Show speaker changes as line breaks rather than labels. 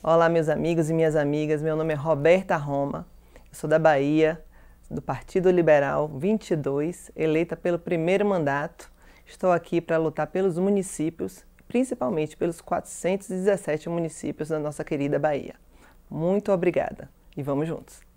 Olá, meus amigos e minhas amigas. Meu nome é Roberta Roma. Eu sou da Bahia, do Partido Liberal 22, eleita pelo primeiro mandato. Estou aqui para lutar pelos municípios, principalmente pelos 417 municípios da nossa querida Bahia. Muito obrigada e vamos juntos.